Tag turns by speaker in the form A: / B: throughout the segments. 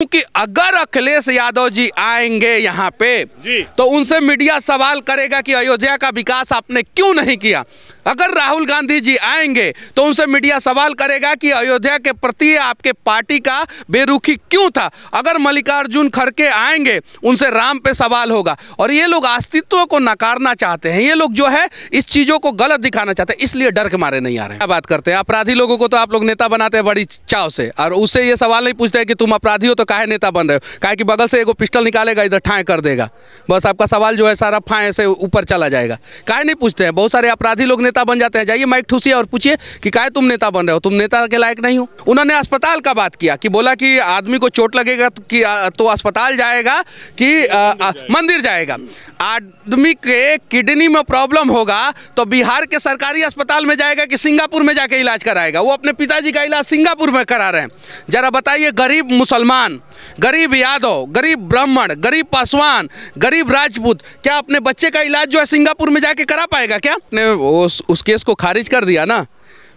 A: क्योंकि अगर अखिलेश यादव जी आएंगे यहाँ पे जी। तो उनसे मीडिया सवाल करेगा कि अयोध्या का विकास आपने क्यों नहीं किया अगर राहुल गांधी जी आएंगे तो उनसे मीडिया सवाल करेगा कि अयोध्या के प्रति आपके पार्टी का बेरुखी क्यों था अगर मल्लिकार्जुन खड़के आएंगे उनसे राम पे सवाल होगा और ये लोग अस्तित्व को नकारना चाहते हैं ये लोग जो है इस चीज़ों को गलत दिखाना चाहते हैं इसलिए डर के मारे नहीं आ रहे हैं बात करते हैं अपराधी लोगों को तो आप लोग नेता बनाते हैं बड़ी चाव से और उससे ये सवाल नहीं पूछते कि तुम अपराधी हो तो काहे नेता बन रहे हो काहे की बगल से एक पिस्टल निकालेगा इधर ठाए कर देगा बस आपका सवाल जो है सारा फाए से ऊपर चला जाएगा काहे नहीं पूछते हैं बहुत सारे अपराधी लोग नेता नेता बन जाते हैं जाइए माइक ठूसिए और पूछिए कि काय तुम नेता बन रहे हो तुम नेता के लायक नहीं हो उन्होंने अस्पताल का बात किया कि बोला कि आदमी को चोट लगेगा तो कि तो अस्पताल जाएगा कि आ, आ, मंदिर जाएगा आदमी के किडनी में प्रॉब्लम होगा तो बिहार के सरकारी अस्पताल में जाएगा कि सिंगापुर में जाके इलाज कराएगा वो अपने पिताजी का इलाज सिंगापुर में करा रहे हैं ज़रा बताइए गरीब मुसलमान गरीब यादव गरीब ब्राह्मण गरीब पासवान गरीब राजपूत क्या अपने बच्चे का इलाज जो है सिंगापुर में जाके करा पाएगा क्या ने उस, उस केस को खारिज कर दिया ना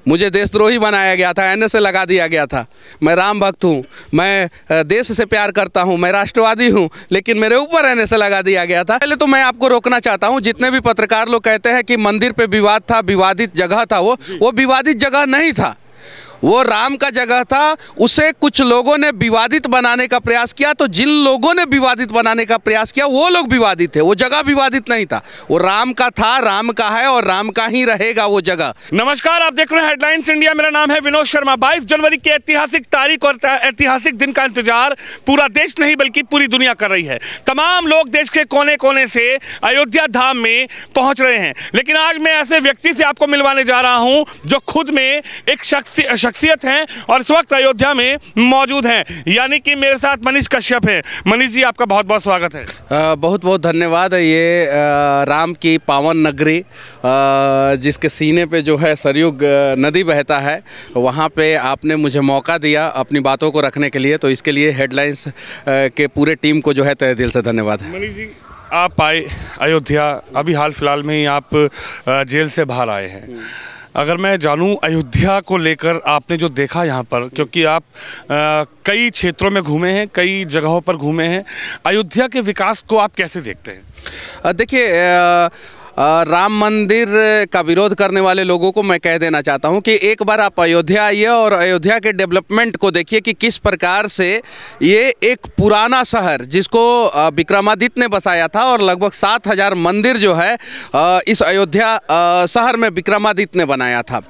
A: मुझे देशद्रोही बनाया गया था एन लगा दिया गया था मैं राम भक्त हूँ मैं देश से प्यार करता हूँ मैं राष्ट्रवादी हूँ लेकिन मेरे ऊपर एन लगा दिया गया था पहले तो मैं आपको रोकना चाहता हूँ जितने भी पत्रकार लोग कहते हैं कि मंदिर पे विवाद था विवादित जगह था वो वो विवादित जगह नहीं था वो राम का जगह था उसे कुछ लोगों ने विवादित बनाने का प्रयास किया तो जिन लोगों ने विवादित बनाने का प्रयास किया वो लोग विवादित थे वो जगह विवादित नहीं था वो राम का था राम का है और राम का ही रहेगा वो जगह
B: नमस्कार आप देख रहे हैं हेडलाइंस इंडिया मेरा नाम है विनोद शर्मा बाईस जनवरी की ऐतिहासिक तारीख और ऐतिहासिक दिन का इंतजार पूरा देश नहीं बल्कि पूरी दुनिया कर रही है तमाम लोग देश के कोने कोने से अयोध्या धाम में पहुंच रहे हैं लेकिन आज मैं ऐसे व्यक्ति से आपको मिलवाने जा रहा हूं जो खुद में एक शख्स शख्सियत हैं और इस वक्त अयोध्या में मौजूद हैं यानी कि मेरे साथ मनीष कश्यप हैं मनीष जी आपका बहुत बहुत स्वागत है
A: आ, बहुत बहुत धन्यवाद है ये आ, राम की पावन नगरी आ, जिसके सीने पे जो है सरयुग नदी बहता है वहाँ पे आपने मुझे मौका दिया अपनी बातों को रखने के लिए तो इसके लिए हेडलाइंस
B: के पूरे टीम को जो है तय दिल से धन्यवाद है मनीष जी आप आए अयोध्या अभी हाल फिलहाल में ही आप जेल से बाहर आए हैं अगर मैं जानूं अयोध्या को लेकर आपने जो देखा यहाँ पर क्योंकि आप आ, कई क्षेत्रों में घूमे हैं कई जगहों पर घूमे हैं अयोध्या के विकास को आप कैसे देखते हैं देखिए
A: राम मंदिर का विरोध करने वाले लोगों को मैं कह देना चाहता हूं कि एक बार आप अयोध्या आइए और अयोध्या के डेवलपमेंट को देखिए कि किस प्रकार से ये एक पुराना शहर जिसको विक्रमादित्य ने बसाया था और लगभग सात हज़ार मंदिर जो है इस अयोध्या शहर में विक्रमादित्य ने बनाया था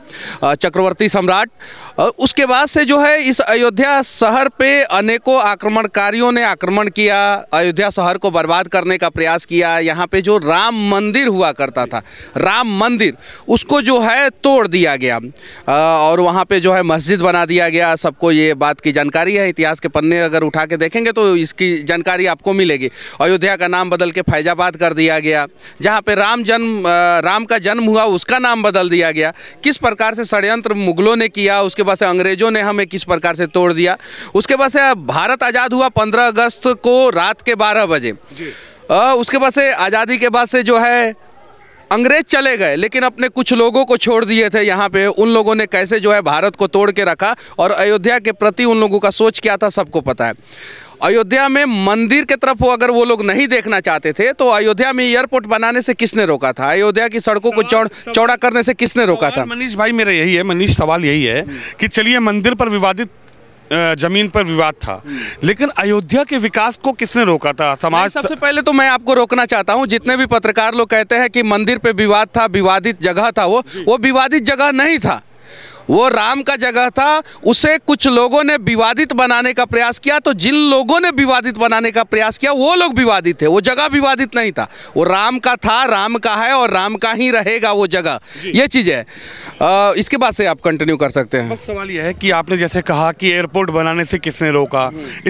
A: चक्रवर्ती सम्राट उसके बाद से जो है इस अयोध्या शहर पर अनेकों आक्रमणकारियों ने आक्रमण किया अयोध्या शहर को बर्बाद करने का प्रयास किया यहाँ पर जो राम मंदिर हुआ हुआ करता था राम मंदिर उसको जो है तोड़ दिया गया और वहाँ पे जो है मस्जिद बना दिया गया सबको ये बात की जानकारी है इतिहास के पन्ने अगर उठा के देखेंगे तो इसकी जानकारी आपको मिलेगी अयोध्या का नाम बदल के फैजाबाद कर दिया गया जहाँ पर राम जन्म राम का जन्म हुआ उसका नाम बदल दिया गया किस प्रकार से षडयंत्र मुगलों ने किया उसके बाद से अंग्रेजों ने हमें किस प्रकार से तोड़ दिया उसके बाद से भारत आज़ाद हुआ पंद्रह अगस्त को रात के बारह बजे उसके बाद से आज़ादी के बाद से जो है अंग्रेज चले गए लेकिन अपने कुछ लोगों को छोड़ दिए थे यहाँ पे उन लोगों ने कैसे जो है भारत को तोड़ के रखा और अयोध्या के प्रति उन लोगों का सोच क्या था सबको पता है अयोध्या में मंदिर के तरफ वो अगर वो लोग नहीं देखना चाहते थे तो अयोध्या में एयरपोर्ट बनाने से किसने रोका था अयोध्या की सड़कों को चौड़ चौड़ा करने से किसने रोका था
B: मनीष भाई मेरा यही है मनीष सवाल यही है कि चलिए मंदिर पर विवादित जमीन पर विवाद था लेकिन अयोध्या के विकास को किसने रोका था समाज सबसे पहले तो मैं आपको रोकना चाहता हूँ जितने भी पत्रकार लोग
A: कहते हैं कि मंदिर पे विवाद था विवादित जगह था वो वो विवादित जगह नहीं था वो राम का जगह था उसे कुछ लोगों ने विवादित बनाने का प्रयास किया तो जिन लोगों ने विवादित बनाने का प्रयास किया वो लोग विवादित थे वो जगह विवादित नहीं था वो राम का था राम का है और राम का ही रहेगा वो जगह ये चीज़ है आ, इसके बाद से आप कंटिन्यू कर सकते हैं बस
B: सवाल यह है कि आपने जैसे कहा कि एयरपोर्ट बनाने से किसने रोका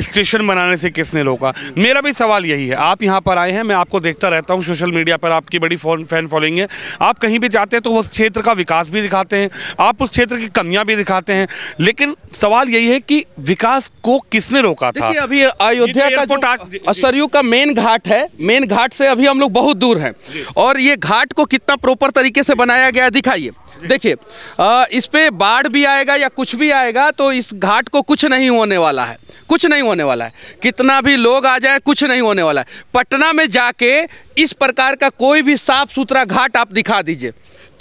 B: स्टेशन बनाने से किसने रोका मेरा भी सवाल यही है आप यहाँ पर आए हैं मैं आपको देखता रहता हूँ सोशल मीडिया पर आपकी बड़ी फैन फॉलोइंग है आप कहीं भी जाते हैं तो उस क्षेत्र का विकास भी दिखाते हैं आप उस क्षेत्र की की कमियां भी दिखाते हैं लेकिन सवाल यही है कि विकास को किसने रोका था अभी अयोध्या का जो सरयू का मेन घाट है मेन घाट से अभी हम लोग बहुत दूर हैं
A: और ये घाट को कितना प्रॉपर तरीके से बनाया गया दिखाइए देखिए इस पर बाढ़ भी आएगा या कुछ भी आएगा तो इस घाट को कुछ नहीं होने वाला है कुछ नहीं होने वाला है कितना भी लोग आ जाए कुछ नहीं होने वाला है पटना में जाके इस प्रकार का कोई भी साफ सुथरा घाट आप दिखा दीजिए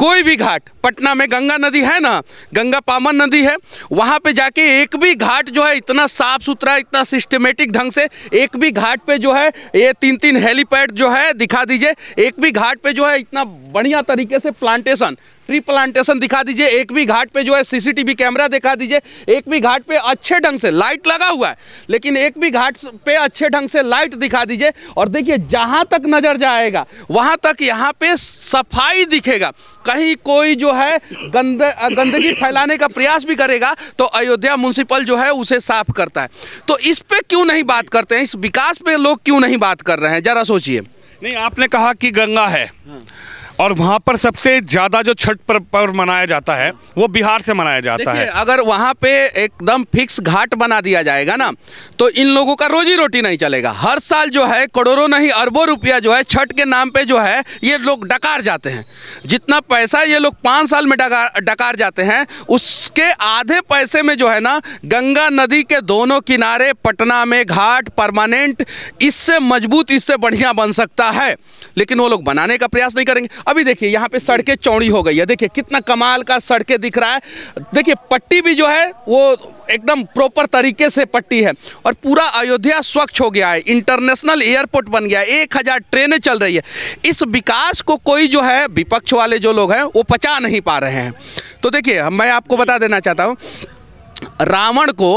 A: कोई भी घाट पटना में गंगा नदी है ना गंगा पामन नदी है वहाँ पे जाके एक भी घाट जो है इतना साफ सुथरा इतना सिस्टमेटिक ढंग से एक भी घाट पे जो है ये तीन तीन हेलीपैड जो है दिखा दीजिए एक भी घाट पे जो है इतना बढ़िया तरीके से प्लांटेशन ट्री प्लांटेशन दिखा दीजिए एक भी घाट पे जो है सीसीटीवी कैमरा दिखा दीजिए एक भी घाट पे अच्छे ढंग से लाइट लगा हुआ है लेकिन एक भी घाट पे अच्छे ढंग से लाइट दिखा दीजिए और देखिए जहाँ तक नज़र जाएगा वहाँ तक यहाँ पे सफाई दिखेगा कहीं कोई जो है गंद गंदगी फैलाने का प्रयास भी करेगा तो अयोध्या म्यूनसिपल जो है उसे साफ करता है तो इस पर क्यों नहीं बात
B: करते हैं इस विकास पे लोग क्यों नहीं बात कर रहे हैं ज़रा सोचिए नहीं आपने कहा कि गंगा है हाँ। और वहाँ पर सबसे ज़्यादा जो छठ पर्व मनाया जाता है वो बिहार से मनाया जाता है
A: अगर वहाँ पे एकदम फिक्स घाट बना दिया जाएगा ना तो इन लोगों का रोजी रोटी नहीं चलेगा हर साल जो है करोड़ों नहीं अरबों रुपया जो है छठ के नाम पे जो है ये लोग डकार जाते हैं जितना पैसा ये लोग पाँच साल में डकार डकार जाते हैं उसके आधे पैसे में जो है ना गंगा नदी के दोनों किनारे पटना में घाट परमानेंट इससे मजबूत इससे बढ़िया बन सकता है लेकिन वो लोग बनाने का प्रयास नहीं करेंगे अभी देखिए यहाँ पे सड़कें चौड़ी हो गई है देखिए कितना कमाल का सड़कें दिख रहा है देखिए पट्टी भी जो है वो एकदम प्रॉपर तरीके से पट्टी है और पूरा अयोध्या स्वच्छ हो गया है इंटरनेशनल एयरपोर्ट बन गया है एक हज़ार ट्रेनें चल रही है इस विकास को कोई जो है विपक्ष वाले जो लोग हैं वो पचा नहीं पा रहे हैं तो देखिए मैं आपको बता देना चाहता हूँ रावण को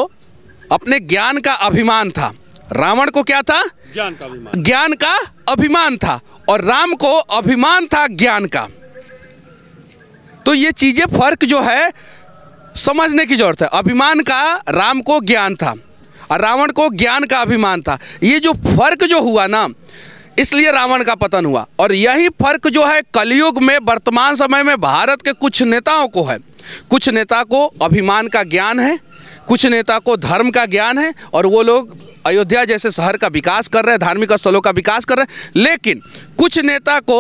A: अपने ज्ञान का अभिमान था रावण को क्या था ज्ञान का अभिमान ज्ञान का अभिमान था और राम को अभिमान था ज्ञान का तो ये चीज़ें फर्क जो है समझने की जरूरत है अभिमान का राम को ज्ञान था और रावण को ज्ञान का अभिमान था ये जो फर्क जो हुआ ना इसलिए रावण का पतन हुआ और यही फर्क जो है कलयुग में वर्तमान समय में भारत के कुछ नेताओं को है कुछ नेता को अभिमान का ज्ञान है कुछ नेता को धर्म का ज्ञान है और वो लोग अयोध्या जैसे शहर का विकास कर रहे हैं धार्मिक स्थलों का विकास कर रहे हैं लेकिन कुछ नेता को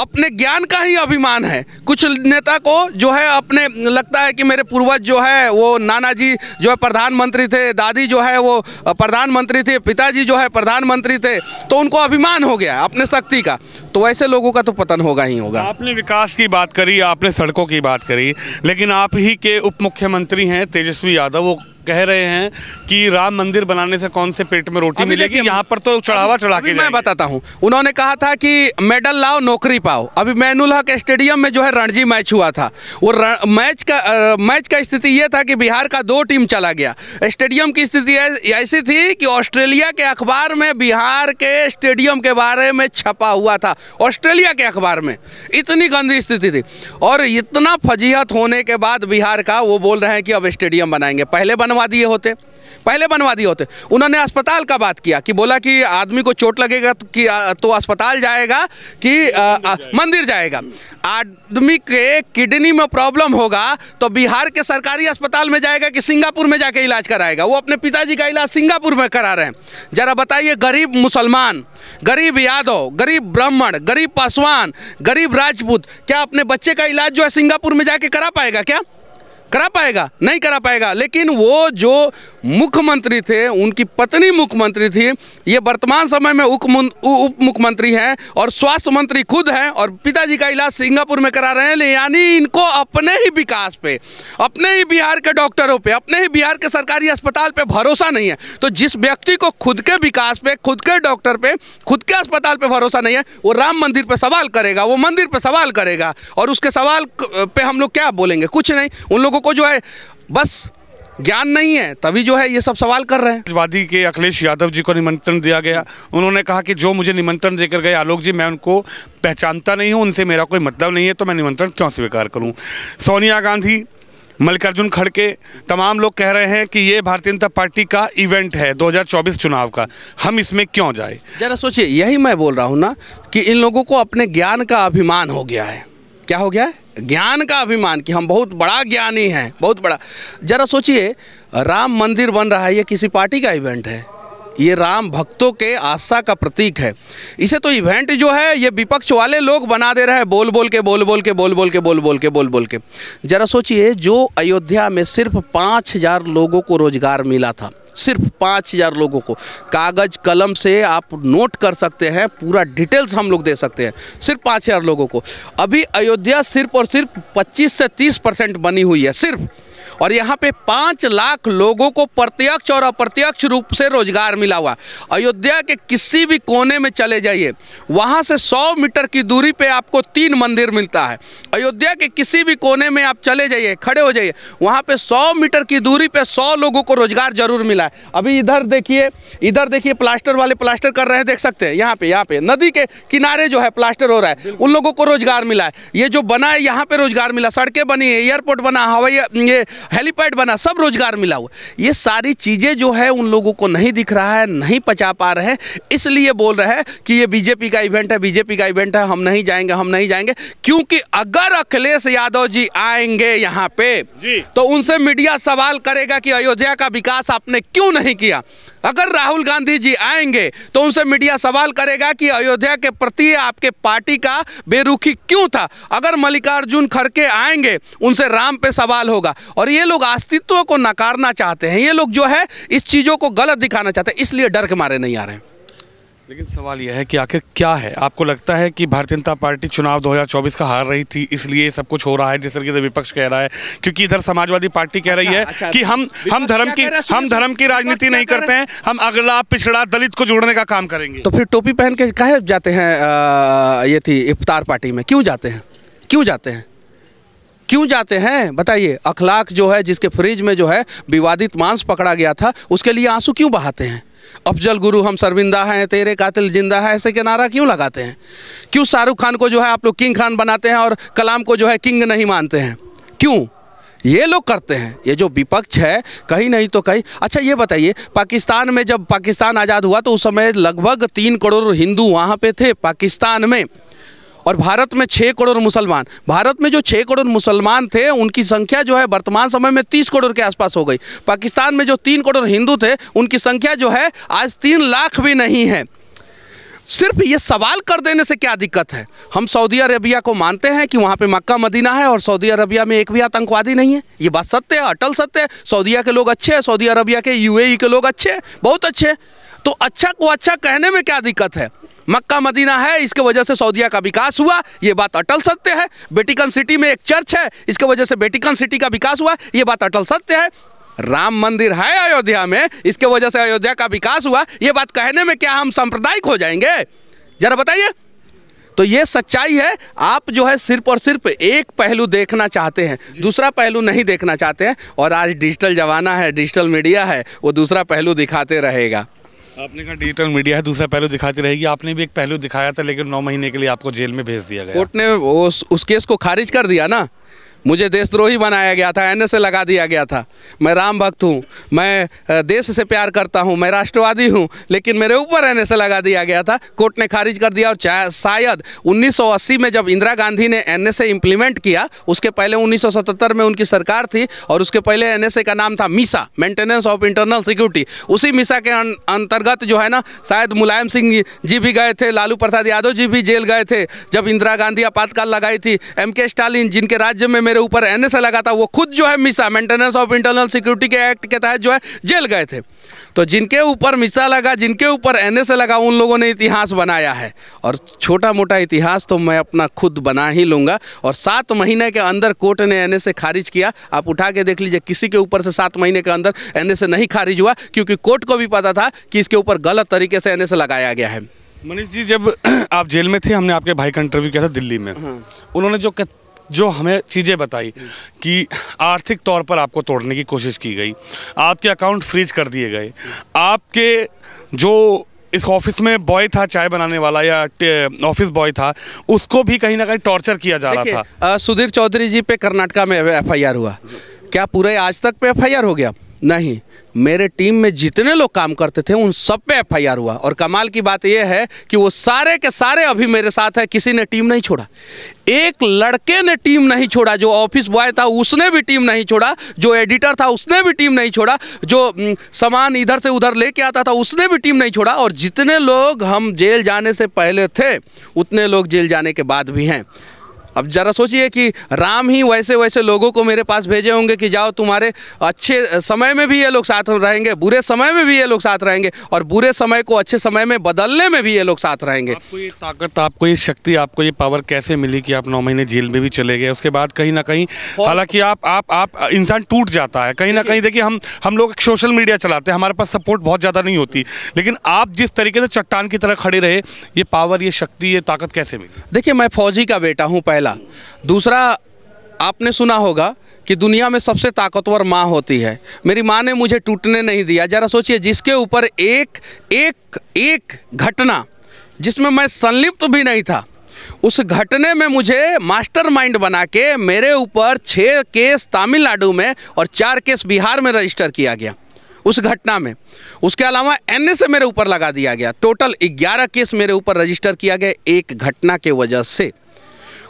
A: अपने ज्ञान का ही अभिमान है कुछ नेता को जो है अपने लगता है कि मेरे पूर्वज जो है वो नाना जी जो है प्रधानमंत्री थे दादी जो है वो प्रधानमंत्री थे पिताजी जो है प्रधानमंत्री थे तो उनको अभिमान हो गया अपने शक्ति का तो ऐसे लोगों का तो पतन होगा ही होगा
B: आपने विकास की बात करी आपने सड़कों की बात करी लेकिन आप ही के उप मुख्यमंत्री हैं तेजस्वी यादव वो कह रहे हैं कि राम मंदिर बनाने से कौन से पेट में रोटी मिलेगी यहाँ पर तो चढ़ावा चढ़ा के मैं बताता हूँ
A: उन्होंने कहा था कि मेडल लाओ नौकरी पाओ अभी मैनुल हक स्टेडियम में जो है रणजी मैच हुआ था वो मैच का मैच का स्थिति ये था कि बिहार का दो टीम चला गया स्टेडियम की स्थिति ऐसी थी कि ऑस्ट्रेलिया के अखबार में बिहार के स्टेडियम के बारे में छपा हुआ था ऑस्ट्रेलिया के अखबार में इतनी गंदी स्थिति थी और इतना फजीहत होने के बाद बिहार का वो बोल रहे हैं कि अब स्टेडियम बनाएंगे पहले बनवा बनवा दिए होते पहले बनवा दिए होते उन्होंने अस्पताल का बात किया कि बोला कि आदमी को चोट लगेगा तो, कि तो अस्पताल जाएगा कि मंदिर जाएगा आदमी के किडनी में प्रॉब्लम होगा तो बिहार के सरकारी अस्पताल में जाएगा कि सिंगापुर में जाके इलाज कराएगा वो अपने पिताजी का इलाज सिंगापुर में करा रहे हैं जरा बताइए गरीब मुसलमान गरीब यादव गरीब ब्राह्मण गरीब पासवान गरीब राजपूत क्या अपने बच्चे का इलाज जो है सिंगापुर में जाके करा पाएगा क्या करा पाएगा नहीं करा पाएगा लेकिन वो जो मुख्यमंत्री थे उनकी पत्नी मुख्यमंत्री थी ये वर्तमान समय में उप मुख्यमंत्री हैं और स्वास्थ्य मंत्री खुद हैं और पिताजी का इलाज सिंगापुर में करा रहे हैं यानी इनको अपने ही विकास पे अपने ही बिहार के डॉक्टरों पे अपने ही बिहार के सरकारी अस्पताल पे भरोसा नहीं है तो जिस व्यक्ति को खुद के विकास पे खुद के डॉक्टर पे खुद के अस्पताल पर भरोसा नहीं है वो राम मंदिर पर सवाल करेगा वो मंदिर पर सवाल करेगा और उसके सवाल पर हम लोग क्या बोलेंगे कुछ नहीं उन लोगों लोगों को जो है
B: बस ज्ञान नहीं है तभी जो है ये सब सवाल कर रहे हैं वादी के अखिलेश यादव जी को निमंत्रण दिया गया उन्होंने कहा कि जो मुझे निमंत्रण देकर गए आलोक जी मैं उनको पहचानता नहीं हूँ उनसे मेरा कोई मतलब नहीं है तो मैं निमंत्रण क्यों स्वीकार करूँ सोनिया गांधी मल्लिकार्जुन खड़के तमाम लोग कह रहे हैं कि ये भारतीय जनता पार्टी का इवेंट है 2024 चुनाव का हम इसमें क्यों जाए
A: जरा सोचिए यही मैं बोल रहा हूँ ना कि इन लोगों को अपने ज्ञान का अभिमान हो गया है क्या हो गया ज्ञान का अभिमान कि हम बहुत बड़ा ज्ञानी हैं बहुत बड़ा ज़रा सोचिए राम मंदिर बन रहा है ये किसी पार्टी का इवेंट है ये राम भक्तों के आस्था का प्रतीक है इसे तो इवेंट जो है ये विपक्ष वाले लोग बना दे रहे हैं बोल बोल के बोल बोल के बोल बोल के बोल बोल के बोल बोल के ज़रा सोचिए जो अयोध्या में सिर्फ पाँच हज़ार लोगों को रोज़गार मिला था सिर्फ पाँच हज़ार लोगों को कागज़ कलम से आप नोट कर सकते हैं पूरा डिटेल्स हम लोग दे सकते हैं सिर्फ पाँच हज़ार लोगों को अभी अयोध्या सिर्फ और सिर्फ पच्चीस से तीस परसेंट बनी हुई है सिर्फ और यहाँ पे पाँच लाख लोगों को प्रत्यक्ष और अप्रत्यक्ष रूप से रोजगार मिला हुआ अयोध्या के किसी भी कोने में चले जाइए वहाँ से सौ मीटर की दूरी पे आपको तीन मंदिर मिलता है अयोध्या के किसी भी कोने में आप चले जाइए खड़े हो जाइए वहाँ पर सौ मीटर की दूरी पर सौ लोगों को रोजगार जरूर मिला है अभी इधर देखिए इधर देखिए प्लास्टर वाले प्लास्टर कर रहे हैं देख सकते हैं यहाँ पे यहाँ पे नदी के किनारे जो है प्लास्टर हो रहा है उन लोगों को रोजगार मिला है ये जो बना है यहाँ पे रोजगार मिला सड़कें बनी है एयरपोर्ट बना हवाई ये हेलीपैड बना सब रोजगार मिला हुआ ये सारी चीज़ें जो है उन लोगों को नहीं दिख रहा है नहीं पचा पा रहे हैं इसलिए बोल रहे हैं कि ये बीजेपी का इवेंट है बीजेपी का इवेंट है हम नहीं जाएंगे हम नहीं जाएंगे क्योंकि अगर अखिलेश यादव जी आएंगे यहाँ पे तो उनसे मीडिया सवाल करेगा कि अयोध्या का विकास आपने क्यों नहीं किया अगर राहुल गांधी जी आएंगे तो उनसे मीडिया सवाल करेगा कि अयोध्या के प्रति आपके पार्टी का बेरुखी क्यों था अगर मल्लिकार्जुन खड़के आएंगे उनसे राम पे सवाल होगा और ये लोग अस्तित्व को नकारना चाहते हैं ये लोग जो है इस चीज़ों को गलत दिखाना चाहते हैं इसलिए डर के मारे नहीं आ रहे हैं
B: लेकिन सवाल यह है कि आखिर क्या है आपको लगता है कि भारतीय जनता पार्टी चुनाव 2024 का हार रही थी इसलिए सब कुछ हो रहा है जिस तरीके से विपक्ष कह रहा है क्योंकि इधर समाजवादी पार्टी कह रही अच्छा, है अच्छा, कि हम हम धर्म की हम धर्म की राजनीति नहीं करते हैं हम अगला पिछड़ा दलित को जोड़ने का काम करेंगे तो
A: फिर टोपी पहन के कहे जाते हैं ये थी इफ्तार पार्टी में क्यों जाते हैं क्यों जाते हैं क्यों जाते हैं बताइए अखलाक जो है जिसके फ्रिज में जो है विवादित मांस पकड़ा गया था उसके लिए आंसू क्यों बहाते हैं अफजल गुरु हम शर्मिंदा हैं तेरे कातिल जिंदा है ऐसे के नारा क्यों लगाते हैं क्यों शाहरुख खान को जो है आप लोग किंग खान बनाते हैं और कलाम को जो है किंग नहीं मानते हैं क्यों ये लोग करते हैं ये जो विपक्ष है कहीं नहीं तो कहीं अच्छा ये बताइए पाकिस्तान में जब पाकिस्तान आज़ाद हुआ तो उस समय लगभग तीन करोड़ हिंदू वहाँ पे थे पाकिस्तान में और भारत में छः करोड़ मुसलमान भारत में जो छः करोड़ मुसलमान थे उनकी संख्या जो है वर्तमान समय में तीस करोड़ के आसपास हो गई पाकिस्तान में जो तीन करोड़ हिंदू थे उनकी संख्या जो है आज तीन लाख भी नहीं है सिर्फ ये सवाल कर देने से क्या दिक्कत है हम सऊदी अरबिया को मानते हैं कि वहाँ पे मक्का मदीना है और सऊदी अरबिया में एक भी आतंकवादी नहीं है ये बात सत्य है अटल सत्य है सऊदीया के लोग अच्छे हैं सऊदी अरबिया के यूएई के लोग अच्छे हैं बहुत अच्छे हैं तो अच्छा को अच्छा कहने में क्या दिक्कत है मक्का मदीना है इसके वजह से सऊदीया का विकास हुआ ये बात अटल सत्य है बेटिकन सिटी में एक चर्च है इसके वजह से बेटिकन सिटी का विकास हुआ ये बात अटल सत्य है राम मंदिर है अयोध्या में इसके वजह से अयोध्या का विकास हुआ ये बात कहने में क्या हम सांप्रदायिक हो जाएंगे जरा बताइए तो ये सच्चाई है आप जो है सिर्फ और सिर्फ एक पहलू देखना चाहते हैं दूसरा पहलू नहीं देखना चाहते हैं और आज डिजिटल जमाना है डिजिटल मीडिया है वो दूसरा पहलू दिखाते रहेगा
B: आपने कहा डिजिटल मीडिया है दूसरा पहलू दिखाती रहेगी आपने भी एक पहलू दिखाया था लेकिन नौ महीने के लिए आपको जेल में भेज दिया गया कोर्ट
A: ने वो उस, उस केस को खारिज कर दिया ना मुझे देशद्रोही बनाया गया था एन से लगा दिया गया था मैं राम भक्त हूँ मैं देश से प्यार करता हूँ मैं राष्ट्रवादी हूँ लेकिन मेरे ऊपर एन से लगा दिया गया था कोर्ट ने खारिज कर दिया और शायद 1980 में जब इंदिरा गांधी ने एन से इम्प्लीमेंट किया उसके पहले 1977 में उनकी सरकार थी और उसके पहले एन का नाम था MISA maintenance of internal security उसी मीसा के अंतर्गत जो है ना शायद मुलायम सिंह जी भी गए थे लालू प्रसाद यादव जी भी जेल गए थे जब इंदिरा गांधी आपातकाल लगाई थी एम के स्टालिन जिनके राज्य में मेरे ऊपर एन लगा था वो खुद जो है MISA maintenance of internal security के एक्ट के तहत जो है जेल गए थे तो जिनके ऊपर मिसा लगा जिनके ऊपर एन लगा उन लोगों ने इतिहास बनाया है और छोटा मोटा इतिहास तो मैं अपना खुद बना ही लूँगा और सात महीने के अंदर कोर्ट ने एन खारिज किया आप उठा के देख लीजिए किसी के ऊपर से सात महीने के अंदर एन नहीं खारिज हुआ क्योंकि कोर्ट को भी पता था कि इसके ऊपर गलत तरीके से एन लगाया गया है
B: मनीष जी जब आप जेल में थे हमने आपके भाई का इंटरव्यू किया था दिल्ली में हाँ। उन्होंने जो जो हमें चीज़ें बताई कि आर्थिक तौर पर आपको तोड़ने की कोशिश की गई आपके अकाउंट फ्रीज कर दिए गए आपके जो इस ऑफिस में बॉय था चाय बनाने वाला या ऑफिस बॉय था उसको भी कहीं ना कहीं टॉर्चर किया जा रहा
A: था सुधीर चौधरी जी पे कर्नाटका में एफआईआर हुआ क्या पूरे आज तक पे एफआईआर हो गया नहीं मेरे टीम में जितने लोग काम करते थे उन सब पे एफआईआर हुआ और कमाल की बात यह है कि वो सारे के सारे अभी मेरे साथ है किसी ने टीम नहीं छोड़ा एक लड़के ने टीम नहीं छोड़ा जो ऑफिस बॉय था उसने भी टीम नहीं छोड़ा जो एडिटर था उसने भी टीम नहीं छोड़ा जो सामान इधर से उधर लेके आता था उसने भी टीम नहीं छोड़ा और जितने लोग हम जेल जाने से पहले थे उतने लोग जेल जाने के बाद भी हैं अब ज़रा सोचिए कि राम ही वैसे वैसे लोगों को मेरे पास भेजे होंगे कि जाओ तुम्हारे अच्छे समय में भी ये लोग साथ रहेंगे बुरे समय में भी ये लोग साथ रहेंगे और बुरे समय को अच्छे समय में बदलने में भी ये लोग साथ रहेंगे
B: आपको ये ताकत आपको ये शक्ति आपको ये पावर कैसे मिली कि आप नौ महीने जेल में भी चले गए उसके बाद कहीं ना कहीं हालांकि आप आप आप इंसान टूट जाता है कहीं ना कहीं देखिए हम हम लोग सोशल मीडिया चलाते हैं हमारे पास सपोर्ट बहुत ज़्यादा नहीं होती लेकिन आप जिस तरीके से चट्टान की तरह खड़े रहे ये पावर ये शक्ति ये ताकत कैसे मिली देखिए मैं फौजी का
A: बेटा हूँ पहला मामला दूसरा आपने सुना होगा कि दुनिया में सबसे ताकतवर माँ होती है मेरी माँ ने मुझे टूटने नहीं दिया ज़रा सोचिए जिसके ऊपर एक एक एक घटना जिसमें मैं संलिप्त भी नहीं था उस घटने में मुझे मास्टरमाइंड बना के मेरे ऊपर छः केस तमिलनाडु में और चार केस बिहार में रजिस्टर किया गया उस घटना में उसके अलावा एन से मेरे ऊपर लगा दिया गया टोटल ग्यारह केस मेरे ऊपर रजिस्टर किया गया एक घटना के वजह से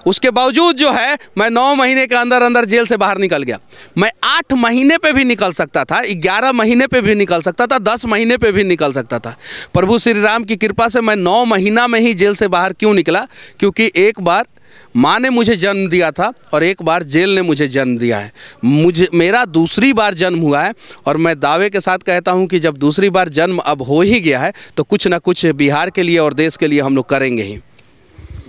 A: उसके बावजूद जो है मैं नौ महीने के अंदर अंदर जेल से बाहर निकल गया मैं आठ महीने पे भी निकल सकता था ग्यारह महीने पे भी निकल सकता था दस महीने पे भी निकल सकता था प्रभु श्री राम की कृपा से मैं नौ महीना में ही जेल से बाहर क्यों निकला क्योंकि एक बार माँ ने मुझे जन्म दिया था और एक बार जेल ने मुझे जन्म दिया है मुझे मेरा दूसरी बार जन्म हुआ है और मैं दावे के साथ कहता हूँ कि जब दूसरी बार जन्म अब हो ही गया है तो कुछ ना कुछ बिहार के लिए और देश के लिए हम लोग करेंगे ही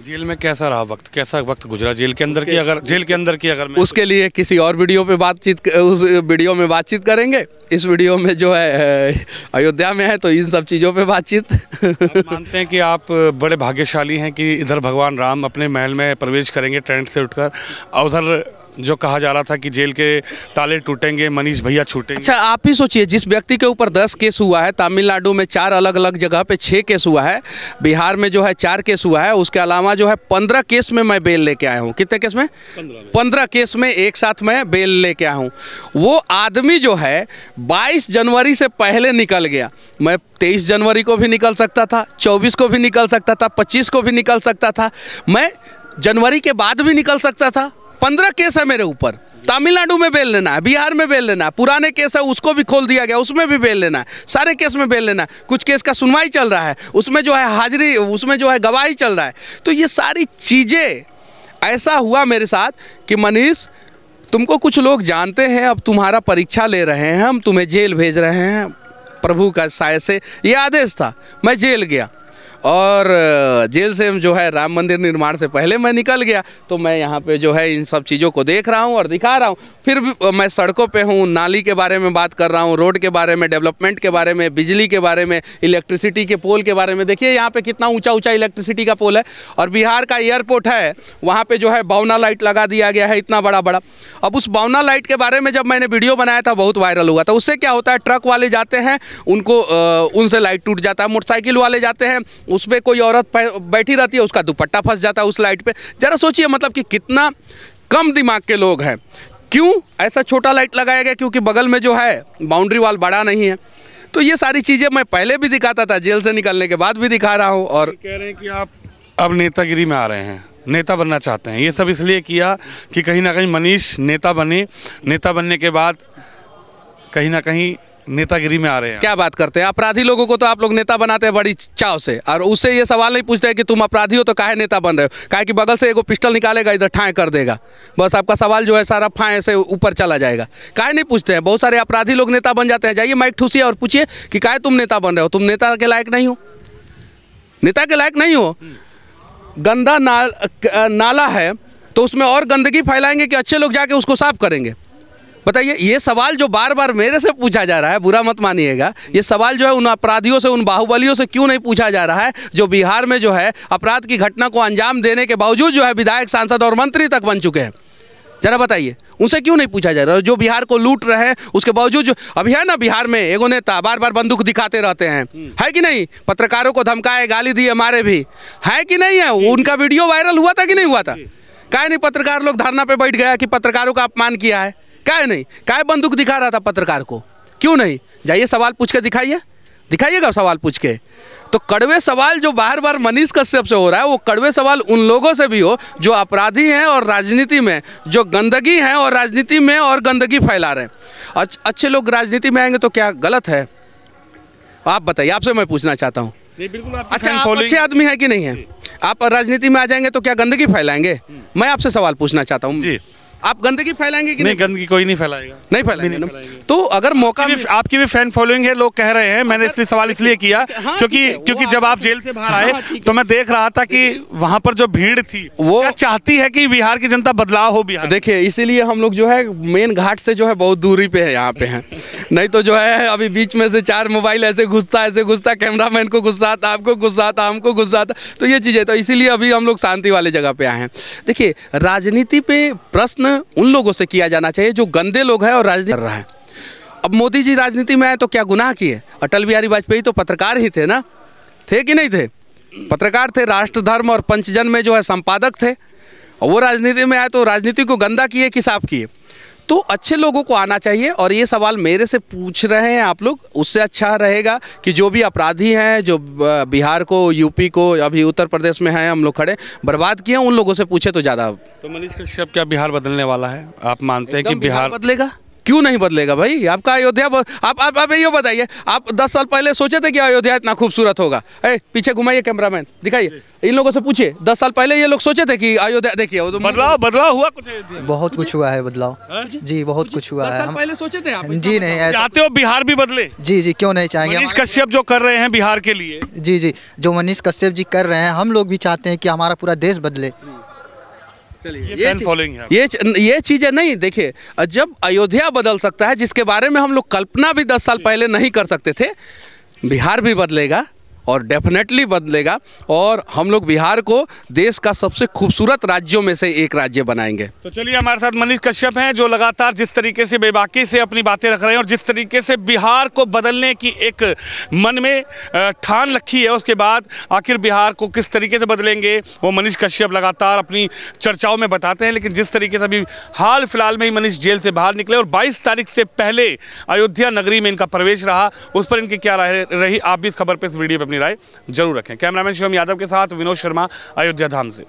B: जेल में कैसा रहा वक्त कैसा वक्त गुजरा जेल के अंदर की अगर जेल के अंदर की अगर मैं उसके लिए किसी और वीडियो पे बातचीत उस वीडियो में बातचीत करेंगे इस वीडियो में जो है अयोध्या में है तो इन सब चीज़ों पे बातचीत मानते हैं कि आप बड़े भाग्यशाली हैं कि इधर भगवान राम अपने महल में प्रवेश करेंगे टेंट से उठकर और उधर जो कहा जा रहा था कि जेल के ताले टूटेंगे मनीष भैया छूटेंगे
A: अच्छा आप ही सोचिए जिस व्यक्ति के ऊपर दस केस हुआ है तमिलनाडु में चार अलग अलग जगह पे छः केस हुआ है बिहार में जो है चार केस हुआ है उसके अलावा जो है पंद्रह केस में मैं बेल लेके आया हूँ कितने केस में पंद्रह केस में एक साथ मैं बेल लेके आया हूँ वो आदमी जो है बाईस जनवरी से पहले निकल गया मैं तेईस जनवरी को भी निकल सकता था चौबीस को भी निकल सकता था पच्चीस को भी निकल सकता था मैं जनवरी के बाद भी निकल सकता था पंद्रह केस है मेरे ऊपर तमिलनाडु में बेल लेना है बिहार में बेल लेना है पुराने केस है उसको भी खोल दिया गया उसमें भी बेल लेना है सारे केस में बेल लेना है कुछ केस का सुनवाई चल रहा है उसमें जो है हाजिरी उसमें जो है गवाही चल रहा है तो ये सारी चीज़ें ऐसा हुआ मेरे साथ कि मनीष तुमको कुछ लोग जानते हैं अब तुम्हारा परीक्षा ले रहे हैं हम तुम्हें जेल भेज रहे हैं प्रभु का साय से ये आदेश था मैं जेल गया और जेल से जो है राम मंदिर निर्माण से पहले मैं निकल गया तो मैं यहाँ पे जो है इन सब चीज़ों को देख रहा हूँ और दिखा रहा हूँ फिर भी मैं सड़कों पे हूँ नाली के बारे में बात कर रहा हूँ रोड के बारे में डेवलपमेंट के बारे में बिजली के बारे में इलेक्ट्रिसिटी के पोल के बारे में देखिए यहाँ पर कितना ऊँचा ऊँचा इलेक्ट्रिसिटी का पोल है और बिहार का एयरपोर्ट है वहाँ पर जो है बावना लाइट लगा दिया गया है इतना बड़ा बड़ा अब उस बावना लाइट के बारे में जब मैंने वीडियो बनाया था बहुत वायरल हुआ था उससे क्या होता है ट्रक वाले जाते हैं उनको उनसे लाइट टूट जाता है मोटरसाइकिल वाले जाते हैं उस पर कोई औरत बैठी रहती है उसका दुपट्टा फंस जाता है उस लाइट पे ज़रा सोचिए मतलब कि कितना कम दिमाग के लोग हैं क्यों ऐसा छोटा लाइट लगाया गया क्योंकि बगल में जो है बाउंड्री वाल बड़ा नहीं है तो ये सारी चीज़ें मैं पहले भी दिखाता था जेल से
B: निकलने के बाद भी दिखा रहा हूँ और कह रहे हैं कि आप अब नेतागिरी में आ रहे हैं नेता बनना चाहते हैं ये सब इसलिए किया कि कहीं ना कहीं मनीष नेता बने नेता बनने के बाद कहीं ना कहीं नेतागिरी में आ रहे हैं क्या बात करते हैं अपराधी लोगों को तो आप लोग नेता बनाते
A: हैं बड़ी चाव से और उससे ये सवाल नहीं पूछते हैं कि तुम अपराधी हो तो काहे नेता बन रहे हो काहे कि बगल से एगो पिस्टल निकालेगा इधर ठाए कर देगा बस आपका सवाल जो है सारा फाए से ऊपर चला जाएगा काहे नहीं पूछते हैं बहुत सारे अपराधी लोग नेता बन जाते हैं जाइए माइक ठूसिए और पूछिए कि काहे तुम नेता बन रहे हो तुम नेता के लायक नहीं हो नेता के लायक नहीं हो गंदा नाला है तो उसमें और गंदगी फैलाएंगे कि अच्छे लोग जाके उसको साफ करेंगे बताइए ये सवाल जो बार बार मेरे से पूछा जा रहा है बुरा मत मानिएगा ये सवाल जो है उन अपराधियों से उन बाहुबलियों से क्यों नहीं पूछा जा रहा है जो बिहार में जो है अपराध की घटना को अंजाम देने के बावजूद जो है विधायक सांसद और मंत्री तक बन चुके हैं जरा बताइए उनसे क्यों नहीं पूछा जा रहा है जो बिहार को लूट रहे हैं उसके बावजूद जो अभी है ना बिहार में एगो नेता बार बार बंदूक दिखाते रहते हैं है कि नहीं पत्रकारों को धमकाए गाली दिए मारे भी है कि नहीं है उनका वीडियो वायरल हुआ था कि नहीं हुआ था कहे नहीं पत्रकार लोग धरना पे बैठ गया कि पत्रकारों का अपमान किया है क्या नहीं काय बंदूक दिखा रहा था पत्रकार को क्यों नहीं जाइए सवाल पूछ के दिखाइए दिखाइएगा सवाल पूछ के तो कड़वे सवाल जो बार बार मनीष कश्यप से हो रहा है वो कड़वे सवाल उन लोगों से भी हो जो अपराधी हैं और राजनीति में जो गंदगी हैं और राजनीति में और गंदगी फैला रहे हैं अच्छे लोग राजनीति में आएंगे तो क्या गलत है आप बताइए आपसे मैं पूछना चाहता हूँ
B: अच्छा आप अच्छे आदमी है कि
A: नहीं है आप राजनीति में आ जाएंगे तो क्या गंदगी फैलाएंगे
B: हम्म। मैं आपसे सवाल पूछना चाहता हूँ आप
A: गंदगी फैलाएंगे कि नहीं, नहीं
B: गंदगी कोई नहीं फैलाएगा नहीं फैलाएंगे, नहीं फैलाएंगे। तो अगर मौका आपकी भी, आपकी भी फैन फॉलोइंग है लोग कह रहे हैं मैंने इसलिए सवाल इसलिए किया हाँ, क्योंकि क्योंकि जब आप जेल से बाहर आए हाँ, तो मैं देख रहा था कि वहाँ पर जो भीड़ थी वो चाहती है कि बिहार की जनता बदलाव हो बिहार देखिये इसीलिए हम लोग जो है मेन घाट से जो है बहुत दूरी पे
A: है यहाँ पे है नहीं तो जो है अभी बीच में से चार मोबाइल ऐसे घुसता ऐसे घुसता कैमरा मैन को गुस्सा आता आपको गुस्सा आता हमको गुस्सा आता तो ये चीज़ें तो इसीलिए अभी हम लोग शांति वाले जगह पे आए हैं देखिए राजनीति पे प्रश्न उन लोगों से किया जाना चाहिए जो गंदे लोग हैं और राजनीति कर रहा है अब मोदी जी राजनीति में आए तो क्या गुनाह किए अटल बिहारी वाजपेयी तो पत्रकार ही थे ना थे कि नहीं थे पत्रकार थे राष्ट्रधर्म और पंचजन में जो है संपादक थे और वो राजनीति में आए तो राजनीति को गंदा किए कि साफ किए तो अच्छे लोगों को आना चाहिए और ये सवाल मेरे से पूछ रहे हैं आप लोग उससे अच्छा रहेगा कि जो भी अपराधी हैं जो बिहार को यूपी को अभी उत्तर प्रदेश में हैं हम लोग खड़े बर्बाद किए उन लोगों से पूछे तो ज़्यादा
B: तो मनीष कश्यप क्या बिहार बदलने वाला है आप मानते हैं कि बिहार बदलेगा क्यों नहीं बदलेगा
A: भाई आपका अयोध्या आप आप आप ये बताइए आप दस साल पहले सोचे थे कि अयोध्या इतना खूबसूरत होगा अरे पीछे घुमाइए कैमरामैन दिखाइए इन लोगों से पूछिए दस साल पहले ये लोग सोचे थे कि अयोध्या देखिए तो बदलाव बदलाव हुआ कुछ बहुत कुछ हुआ है बदलाव हाँ? जी बहुत कुछ हुआ है पहले सोचे थे जी नहीं चाहते
B: हो बिहार भी बदले
A: जी जी क्यों नहीं चाहेंगे मनीष
B: कश्यप जो कर रहे हैं बिहार के लिए
A: जी जी जो मनीष कश्यप जी कर रहे हैं हम लोग भी चाहते हैं कि हमारा पूरा देश बदले
B: चलिए ये फॉलोइंग है ये ये
A: चीज़ें नहीं देखिए जब अयोध्या बदल सकता है जिसके बारे में हम लोग कल्पना भी दस साल पहले नहीं कर सकते थे बिहार भी बदलेगा और डेफिनेटली बदलेगा और हम लोग बिहार को देश का सबसे खूबसूरत राज्यों में से एक राज्य बनाएंगे
B: तो चलिए हमारे साथ मनीष कश्यप हैं जो लगातार जिस तरीके से बेबाकी से अपनी बातें रख रहे हैं और जिस तरीके से बिहार को बदलने की एक मन में ठान रखी है उसके बाद आखिर बिहार को किस तरीके से बदलेंगे वो मनीष कश्यप लगातार अपनी चर्चाओं में बताते हैं लेकिन जिस तरीके से अभी हाल फिलहाल में ही मनीष जेल से बाहर निकले और 22 तारीख से पहले अयोध्या नगरी में इनका प्रवेश रहा उस पर इनकी क्या राय रही आप भी इस खबर पर इस वीडियो पर अपनी अपनी राय जरूर रखें कैमरामैन शिवम यादव के साथ विनोद शर्मा अयोध्या धाम से